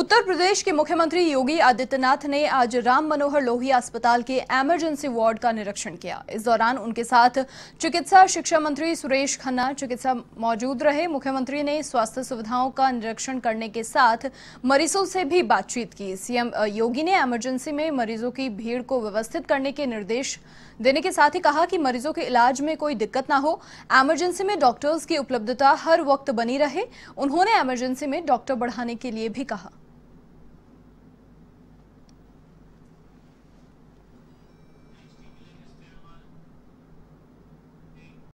उत्तर प्रदेश के मुख्यमंत्री योगी आदित्यनाथ ने आज राम मनोहर लोहिया अस्पताल के एमरजेंसी वार्ड का निरीक्षण किया इस दौरान उनके साथ चिकित्सा शिक्षा मंत्री सुरेश खन्ना चिकित्सा मौजूद रहे मुख्यमंत्री ने स्वास्थ्य सुविधाओं का निरीक्षण करने के साथ मरीजों से भी बातचीत की सीएम योगी ने एमरजेंसी में मरीजों की भीड़ को व्यवस्थित करने के निर्देश देने के साथ ही कहा कि मरीजों के इलाज में कोई दिक्कत ना हो एमरजेंसी में डॉक्टर्स की उपलब्धता हर वक्त बनी रहे उन्होंने एमरजेंसी में डॉक्टर बढ़ाने के लिए भी कहा